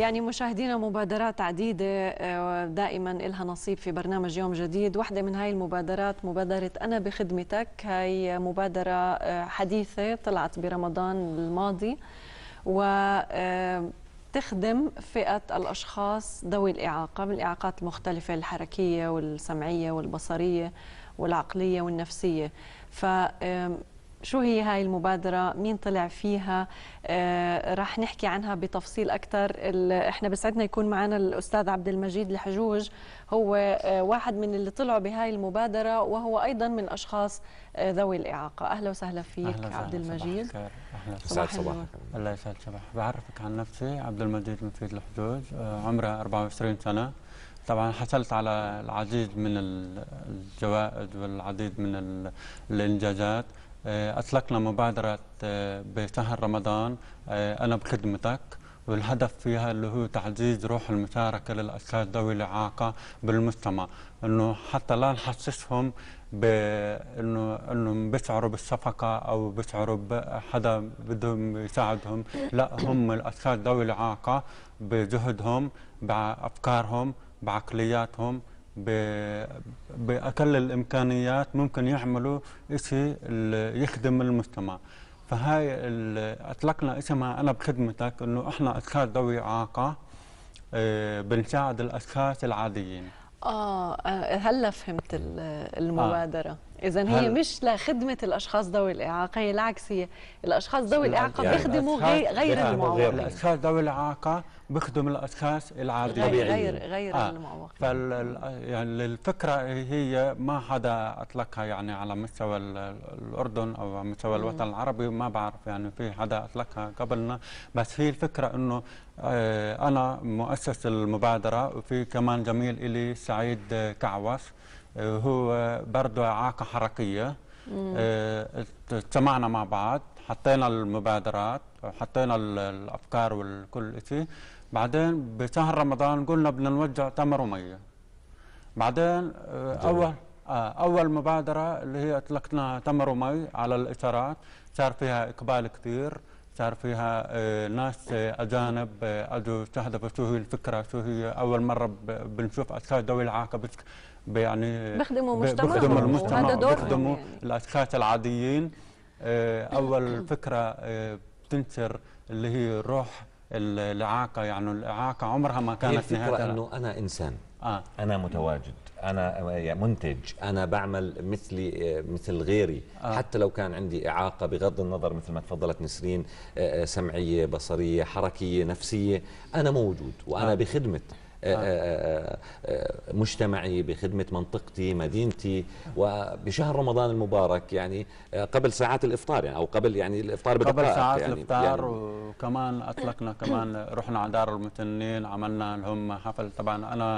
يعني مشاهدينا مبادرات عديدة آه، دائما لها نصيب في برنامج يوم جديد واحدة من هاي المبادرات مبادرة أنا بخدمتك هاي مبادرة آه، حديثة طلعت برمضان الماضي وتخدم آه، فئة الأشخاص ذوي الإعاقة من الإعاقات المختلفة الحركية والسمعية والبصرية والعقلية والنفسية ف شو هي هاي المبادرة مين طلع فيها آه، رح نحكي عنها بتفصيل أكثر إحنا بسعدنا يكون معنا الأستاذ عبد المجيد الحجوج هو آه واحد من اللي طلعوا بهاي المبادرة وهو أيضا من أشخاص آه ذوي الإعاقة أهلا وسهلا فيك أهلا عبد المجيد صباح أهلا صباح صباحك الله يسعد صباحك بعرفك عن نفسي عبد المجيد مفيد الحجوج آه، عمره 24 سنة طبعا حصلت على العديد من الجوائز والعديد من الانجازات آه، أطلقنا مبادرة آه، بشهر رمضان آه، أنا بخدمتك والهدف فيها اللي هو تعزيز روح المشاركة للأشخاص ذوي الإعاقة بالمجتمع إنه حتى لا نحسسهم بإنه إنهم بيشعروا بالشفقة أو بيشعروا بحدا بدهم يساعدهم لا هم الأشخاص ذوي الإعاقة بجهدهم بأفكارهم بعقلياتهم باقل الامكانيات ممكن يعملوا شيء يخدم المجتمع فهاي اطلقنا اسمها انا بخدمتك انه احنا اشخاص ذوي اعاقه آه، بنساعد الاشخاص العاديين آه،, اه هلا فهمت المبادره آه. اذا هي هل... مش لخدمه الاشخاص ذوي الاعاقه هي العكس هي الاشخاص ذوي يعني الاعاقه يعني بيخدموا غير, غير المعوقين الاشخاص ذوي الاعاقه بيخدموا الاشخاص العاديين غير غير آه. المعوقين فال يعني الفكره هي ما حدا اطلقها يعني على مستوى الاردن او على مستوى الوطن العربي ما بعرف يعني في حدا اطلقها قبلنا بس هي الفكره انه آه، انا مؤسس المبادره وفي كمان زميل الي سعيد كعوف هو برضه إعاقة حركية آه، اجتمعنا مع بعض حطينا المبادرات وحطينا الأفكار والكل شيء بعدين بشهر رمضان قلنا بدنا نوجع تمر ومية بعدين آه، أول آه، أول مبادرة اللي هي أطلقنا تمر ومي على الإشارات صار فيها إقبال كثير صار فيها آه، ناس آه، اجانب آه، اجوا استهدفوا شو هي الفكره شو هي اول مره بنشوف اشخاص ذوي الاعاقه يعني بيخدموا مجتمعهم بيخدموا المجتمع بيخدموا يعني. الاشخاص العاديين اول فكره بتنشر اللي هي روح الاعاقه يعني الاعاقه عمرها ما كانت هي الفكره انه انا انسان آه. انا متواجد انا منتج انا بعمل مثلي آه، مثل غيري آه. حتى لو كان عندي اعاقه بغض النظر مثل ما تفضلت نسرين آه، آه، سمعيه بصريه حركيه نفسيه انا موجود وانا آه. بخدمه آه، آه، آه، مجتمعي بخدمة منطقتي مدينتي وبشهر رمضان المبارك يعني قبل ساعات الإفطار يعني أو قبل يعني الإفطار بدقائق قبل ساعات يعني الإفطار يعني وكمان أطلقنا كمان رحنا على دار المتنين عملنا لهم حفل طبعا أنا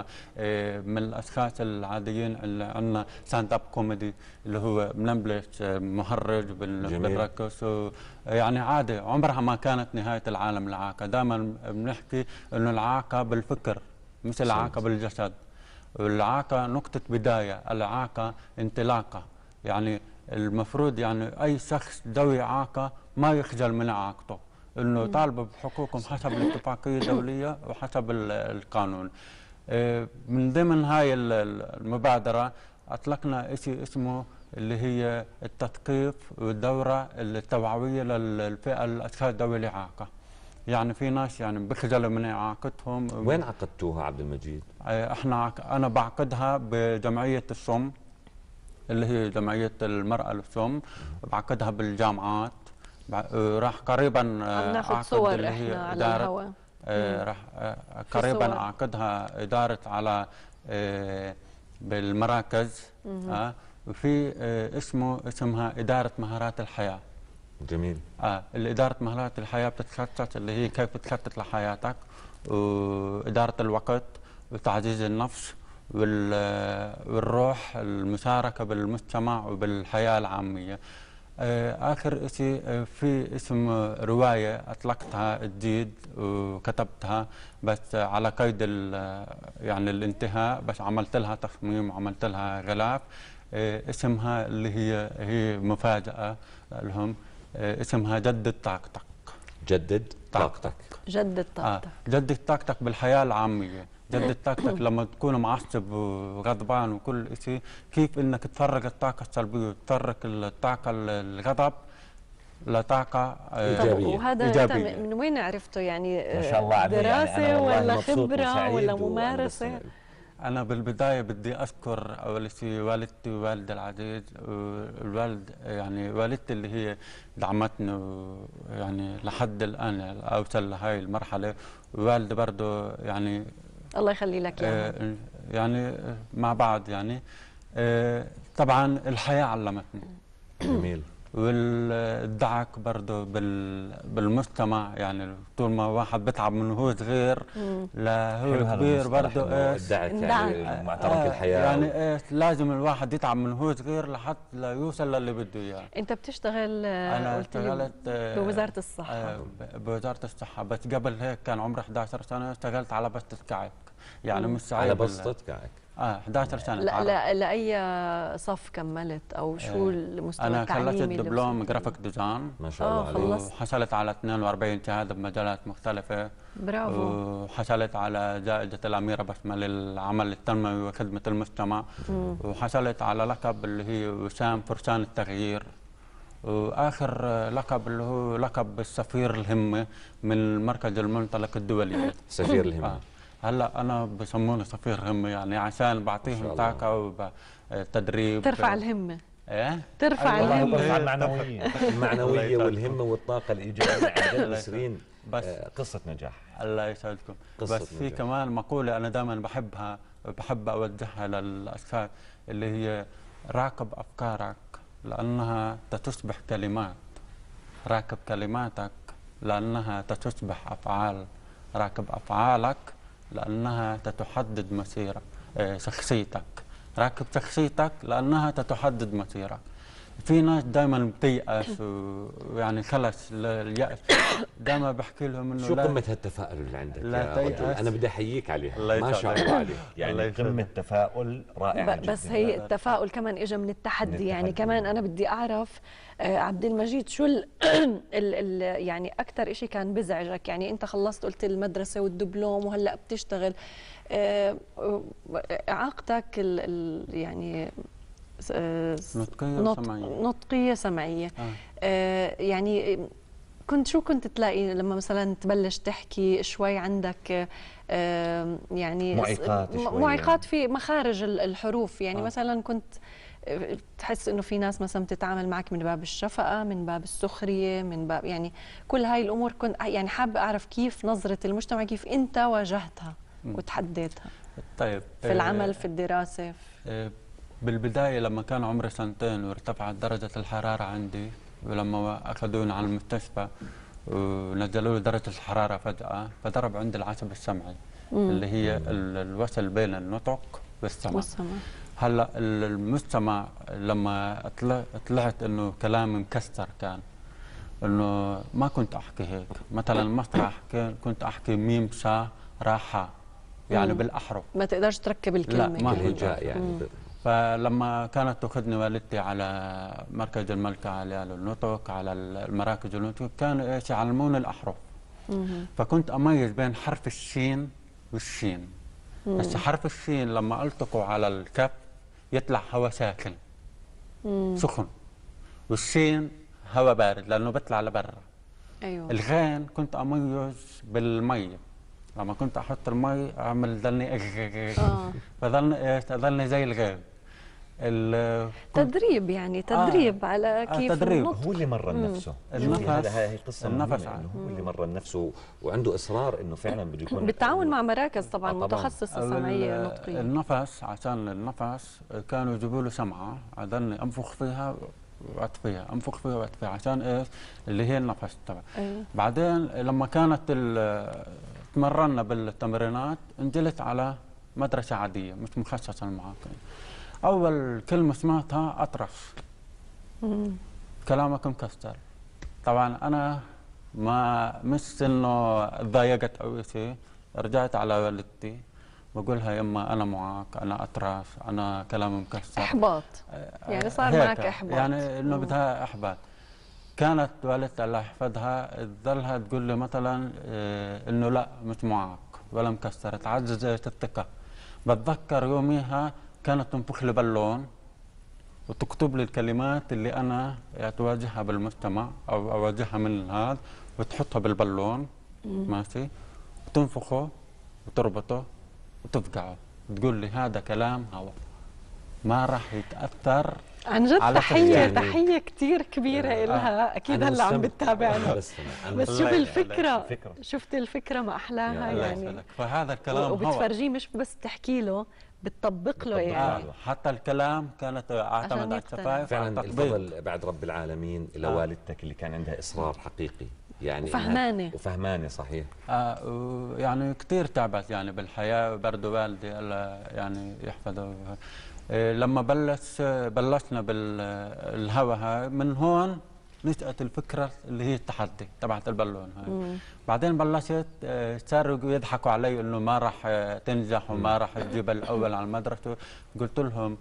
من الأشخاص العاديين اللي عندنا ستاند اب كوميدي اللي هو بنبلش مهرج بنركز يعني عادي عمرها ما كانت نهاية العالم العاقة دائما بنحكي أنه العاقة بالفكر مثل الإعاقة بالجسد العاقه نقطة بداية الإعاقة انطلاقة يعني المفروض يعني أي شخص ذوي إعاقة ما يخجل من إعاقته انه طالب بحقوقهم حسب الاتفاقيه الدوليه وحسب القانون آه، من ضمن هاي المبادره اطلقنا شيء اسمه اللي هي التثقيف والدوره التوعويه للفئه الاشخاص ذوي الاعاقه يعني في ناس يعني بخجلوا من اعاقتهم وين عقدتوها عبد المجيد؟ آه، احنا انا بعقدها بجمعيه الصم اللي هي جمعيه المراه للصم بعقدها بالجامعات آه، راح قريبا عم ناخذ صور اللي هي احنا على الهواء آه، راح قريبا اعقدها اداره على بالمراكز وفي اسمه اسمها اداره مهارات الحياه جميل اه الإدارة مهارات الحياه بتتخطط اللي هي كيف تخطط لحياتك واداره الوقت وتعزيز النفس والروح المشاركه بالمجتمع وبالحياه العاميه آه، اخر شيء آه، في اسم روايه اطلقتها جديد وكتبتها بس على قيد يعني الانتهاء بس عملت لها تصميم وعملت لها غلاف آه، اسمها اللي هي هي مفاجاه لهم آه، اسمها جدد طاقتك جدد طاقتك جدد طاقتك آه. جدد طاقتك بالحياه العاميه جدد طاقتك لما تكون معصب وغضبان وكل شيء كيف انك تفرغ الطاقه السلبيه وتفرغ الطاقه الغضب لطاقه آه، ايجابيه وهذا إيجابية. من وين عرفته يعني ما شاء الله آه، دراسه يعني ولا خبره ولا ممارسه أنا بالبداية بدي أشكر أول شيء والدتي ووالدي العزيز والوالد يعني والدتي اللي هي دعمتني يعني لحد الآن أوصل لهي المرحلة ووالدي برضه يعني الله يخلي لك يعني, يعني مع بعض يعني آه، طبعا الحياة علمتني جميل والدعك برضه بالمجتمع يعني طول ما واحد بتعب من هو صغير لهو كبير برضه ايش الدعك يعني مع ترك آه، الحياه يعني ايش لازم الواحد يتعب من هو صغير لحتى لا يوصل للي بده اياه يعني. انت بتشتغل آه، انا اشتغلت آه، بوزاره الصحه بوزاره الصحه بس قبل هيك كان عمري 11 سنه اشتغلت على بسطه كعك يعني مش على بسطه كعك اه 11 سنه لا لا لاي صف كملت او إيه. شو آه المستوى انا خلصت دبلوم جرافيك ديزاين ما شاء الله آه، عليك وحصلت على 42 شهاده بمجالات مختلفه برافو وحصلت على جائزه الاميره بسمه للعمل التنموي وخدمه المجتمع مم. وحصلت على لقب اللي هي وسام فرسان التغيير واخر لقب اللي هو لقب السفير الهمه من مركز المنطلق الدولي سفير الهمه آه. هلا انا بسموني صفير همه يعني عشان بعطيهم طاقه وتدريب ترفع الهمه ايه ترفع الهمه المعنويه المعنويه والهمه والطاقه الايجابيه عند المصريين بس آه، قصه نجاح الله يسعدكم بس نجاح. في كمان مقوله انا دائما بحبها بحب اوجهها للاشخاص اللي هي راقب افكارك لانها تصبح كلمات راقب كلماتك لانها تصبح افعال راقب افعالك لأنها تتحدد مسيرك آه، شخصيتك راكب شخصيتك لأنها تتحدد مسيرك في ناس دائما بتيأس ويعني خلص اليأس دائما بحكي لهم انه شو قمة هالتفاؤل اللي عندك لا يا تيأس. رجل انا بدي احييك عليها ما شاء الله عليك يعني قمة تفاؤل رائعة جدا بس هي التفاؤل كمان اجى من التحدي يعني كمان انا بدي اعرف آه، عبد المجيد شو ال ال يعني اكثر شيء كان بزعجك يعني انت خلصت قلت المدرسة والدبلوم وهلا بتشتغل اعاقتك آه، يعني آه، نطقيه سمعيه نطقيه سمعيه آه. آه. يعني كنت شو كنت تلاقي لما مثلا تبلش تحكي شوي عندك آه، يعني معيقات شوي معيقات في مخارج الحروف يعني آه. مثلا كنت تحس انه في ناس مثلا بتتعامل معك من باب الشفقه من باب السخريه من باب يعني كل هاي الامور كنت يعني حابه اعرف كيف نظره المجتمع كيف انت واجهتها وتحديتها طيب في العمل في الدراسه في بالبداية لما كان عمري سنتين وارتفعت درجة الحرارة عندي ولما أخذوني على المستشفى ونزلوا لي درجة الحرارة فجأة فضرب عندي العصب السمعي مم. اللي هي الوصل بين النطق والسمع, والسمع. هلا المستمع لما طلعت انه كلامي مكسر كان انه ما كنت احكي هيك مثلا المسرح كنت احكي ميم شا راحه يعني بالاحرف ما تقدرش تركب الكلمه لا ما جاء يعني فلما كانت تاخذني والدتي على مركز الملكه على النطق على المراكز النطق كانوا ايش يعلمون الاحرف فكنت اميز بين حرف الشين والشين بس حرف الشين لما التقوا على الكف يطلع هواء ساكن سخن والشين هواء بارد لانه بيطلع لبرا ايوه الغين كنت اميز بالمي لما كنت احط المي اعمل ظلني اه فظلني ايش؟ ظلني زي الغيب تدريب يعني آه. تدريب آه على كيف تدريب هو اللي مرن نفسه النفس هاي القصه النفس هو اللي يعني، مرن نفسه وعنده اصرار انه فعلا بده يكون بالتعاون مع مراكز طبعا, آه، طبعاً متخصصه سمعيه نطقيه النفس عشان النفس كانوا يجيبوا له سمعه اظني انفخ فيها واطفيها انفخ فيها واطفيها عشان ايش اللي هي النفس تبع أيوه. بعدين لما كانت تمرنا بالتمرينات انزلت على مدرسه عاديه مش مخصصه للمعاقين اول كلمه سمعتها اطرش كلامكم كستر طبعا انا ما مش انه ضايقت او شيء رجعت على والدتي بقولها يما انا معاك انا أطرف انا كلامي مكسر احباط آه، يعني صار معك احباط يعني انه بدها احباط كانت والدتي الله يحفظها تظلها تقول لي مثلا آه، انه لا مش معاك ولا مكسر تعززت الثقه بتذكر يوميها كانت تنفخ لي بالون وتكتب لي الكلمات اللي انا اتواجهها بالمجتمع او اواجهها من هذا وتحطها بالبالون ماشي وتنفخه وتربطه وتفقعه وتقول لي هذا كلام هوا ما راح يتاثر عن جد تحيه يعني تحيه كثير كبيره آه لها آه، اكيد هلا عم بتتابعنا بس, بس شوف الفكره شفت الفكره ما احلاها يعني فهذا الكلام وبتفرجيه مش بس تحكي له بتطبق له يعني حتى الكلام كانت اعتمد على الشفايف فعلا الفضل بعد رب العالمين لوالدتك آه. اللي كان عندها اصرار حقيقي يعني وفهمانة وفهمانة صحيح آه يعني كثير تعبت يعني بالحياة برضه والدي الله يعني يحفظه آه، لما بلش بلشنا بالهواء من هون نشأت الفكرة اللي هي التحدي تبعت البالون هاي مم. بعدين بلشت آه، صاروا يضحكوا علي انه ما راح آه، تنجح وما راح تجيب الاول على المدرسة قلت لهم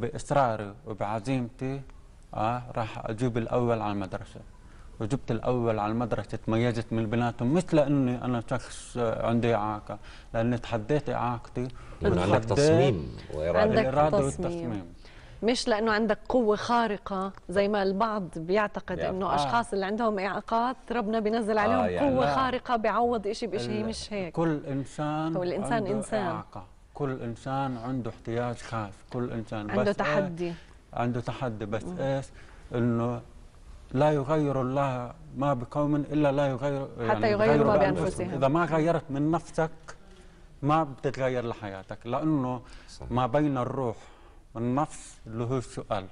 باصراري وبعزيمتي اه راح اجيب الاول على المدرسة وجبت الأول على المدرسة تميزت من بناتهم مثل أني أنا شخص عندي إعاقة لأني تحديت إعاقتي عندك تصميم وإرادة عندك الإرادة والتصميم مش لانه عندك قوه خارقه زي ما البعض بيعتقد انه آه. اشخاص اللي عندهم اعاقات ربنا بينزل آه، عليهم آه يعني قوه لا. خارقه بيعوض شيء بشيء مش هيك كل انسان هو الانسان عنده انسان إعاقة. كل انسان عنده احتياج خاص كل انسان عنده بس إيه؟ تحدي إيه عنده تحدي بس ايش انه لا يغير الله ما بقوم الا لا يغير يعني حتى يغيروا ما بانفسهم اذا ما غيرت من نفسك ما بتتغير لحياتك لانه ما بين الروح والنفس اللي هو السؤال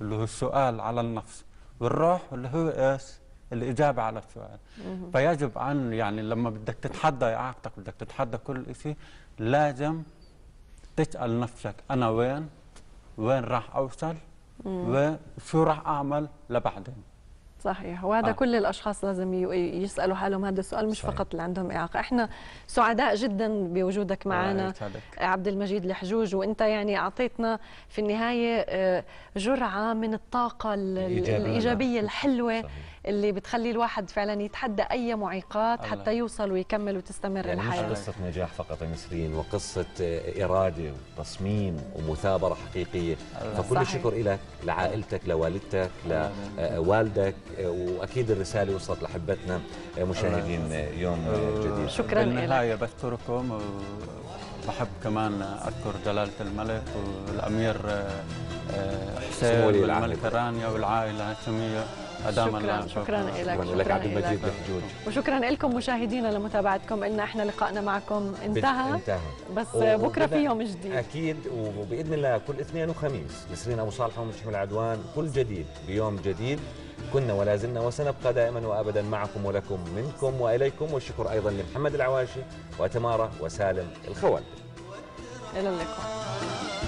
اللي هو السؤال على النفس والروح اللي هو ايش؟ الاجابه على السؤال فيجب ان يعني لما بدك تتحدى اعاقتك بدك تتحدى كل شيء لازم تسال نفسك انا وين؟ وين راح اوصل؟ وشو راح اعمل لبعدين صحيح وهذا آه. كل الاشخاص لازم يسالوا حالهم هذا السؤال مش صحيح. فقط اللي عندهم اعاقه احنا سعداء جدا بوجودك آه، معنا آه عبد المجيد الحجوج وانت يعني اعطيتنا في النهايه آه، جرعه من الطاقه الايجابيه الحلوه صحيح. اللي بتخلي الواحد فعلا يتحدى اي معيقات حتى يوصل ويكمل وتستمر يعني الحياه مش قصه نجاح فقط يا نسرين وقصه آه، اراده وتصميم ومثابره حقيقيه فكل الشكر لك لعائلتك لوالدتك لوالدك آه، آه، واكيد الرساله وصلت لحبتنا مشاهدين يوم جديد شكرا لك. بالنهايه لك. بشكركم وبحب كمان اذكر جلاله الملك والامير حسين والملكه رانيا والعائله الهاشميه ادام شكرا شكرا لك شكرا لك عبد المجيد بحجوج وشكرا لكم مشاهدينا لمتابعتكم قلنا احنا لقائنا معكم انتهى انتهى بس بكره في يوم جديد اكيد وباذن الله كل اثنين وخميس نسرين ابو صالح ومشحون العدوان كل جديد بيوم جديد كنا ولا زلنا وسنبقى دائما وابدا معكم ولكم منكم واليكم والشكر ايضا لمحمد العواشي وتماره وسالم الخوال الى اللقاء